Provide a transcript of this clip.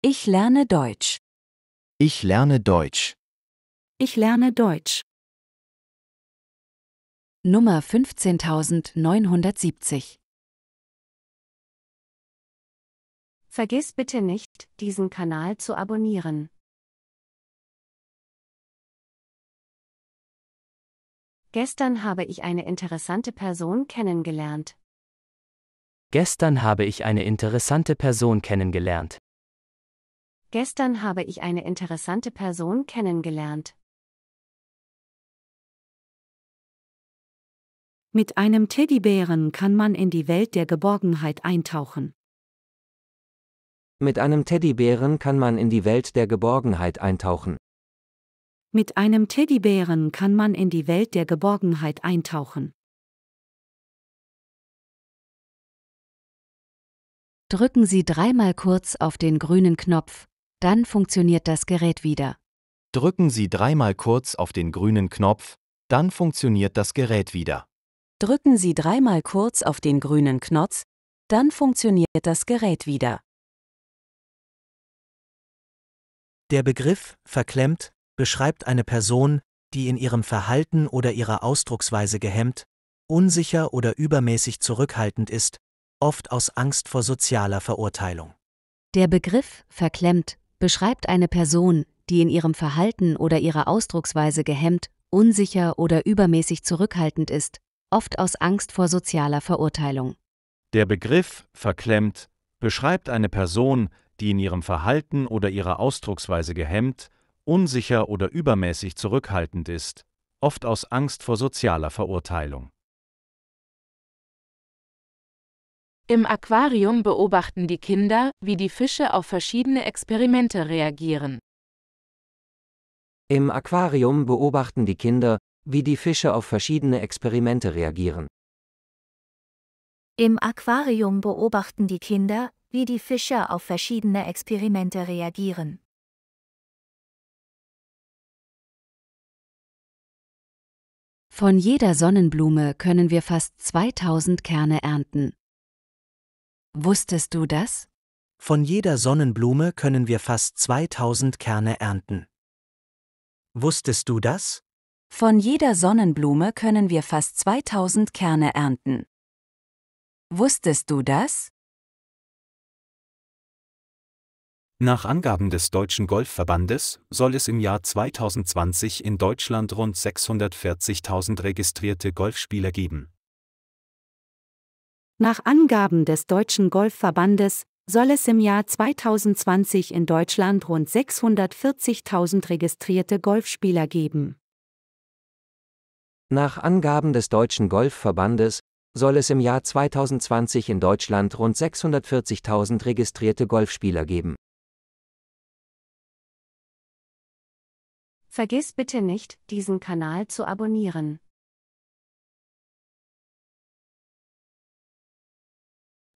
Ich lerne Deutsch. Ich lerne Deutsch. Ich lerne Deutsch. Nummer 15970 Vergiss bitte nicht, diesen Kanal zu abonnieren. Gestern habe ich eine interessante Person kennengelernt. Gestern habe ich eine interessante Person kennengelernt. Gestern habe ich eine interessante Person kennengelernt. Mit einem Teddybären kann man in die Welt der Geborgenheit eintauchen. Mit einem Teddybären kann man in die Welt der Geborgenheit eintauchen. Mit einem Teddybären kann man in die Welt der Geborgenheit eintauchen. Drücken Sie dreimal kurz auf den grünen Knopf, dann funktioniert das Gerät wieder. Drücken Sie dreimal kurz auf den grünen Knopf, dann funktioniert das Gerät wieder. Drücken Sie dreimal kurz auf den grünen Knopf, dann funktioniert das Gerät wieder. Der Begriff verklemmt beschreibt eine Person, die in ihrem Verhalten oder ihrer Ausdrucksweise gehemmt, unsicher oder übermäßig zurückhaltend ist, oft aus Angst vor sozialer Verurteilung. Der Begriff verklemmt beschreibt eine Person, die in ihrem Verhalten oder ihrer Ausdrucksweise gehemmt, unsicher oder übermäßig zurückhaltend ist, oft aus Angst vor sozialer Verurteilung. Der Begriff verklemmt beschreibt eine Person, die in ihrem Verhalten oder ihrer Ausdrucksweise gehemmt, unsicher oder übermäßig zurückhaltend ist, oft aus Angst vor sozialer Verurteilung. Im Aquarium beobachten die Kinder, wie die Fische auf verschiedene Experimente reagieren. Im Aquarium beobachten die Kinder, wie die Fische auf verschiedene Experimente reagieren. Im Aquarium beobachten die Kinder, wie die Fische auf verschiedene Experimente reagieren. Von jeder Sonnenblume können wir fast 2000 Kerne ernten. Wusstest du das? Von jeder Sonnenblume können wir fast 2000 Kerne ernten. Wusstest du das? Von jeder Sonnenblume können wir fast 2000 Kerne ernten. Wusstest du das? Nach Angaben des Deutschen Golfverbandes soll es im Jahr 2020 in Deutschland rund 640.000 registrierte Golfspieler geben. Nach Angaben des Deutschen Golfverbandes soll es im Jahr 2020 in Deutschland rund 640.000 registrierte Golfspieler geben. Nach Angaben des Deutschen Golfverbandes soll es im Jahr 2020 in Deutschland rund 640.000 registrierte Golfspieler geben. Vergiss bitte nicht, diesen Kanal zu abonnieren.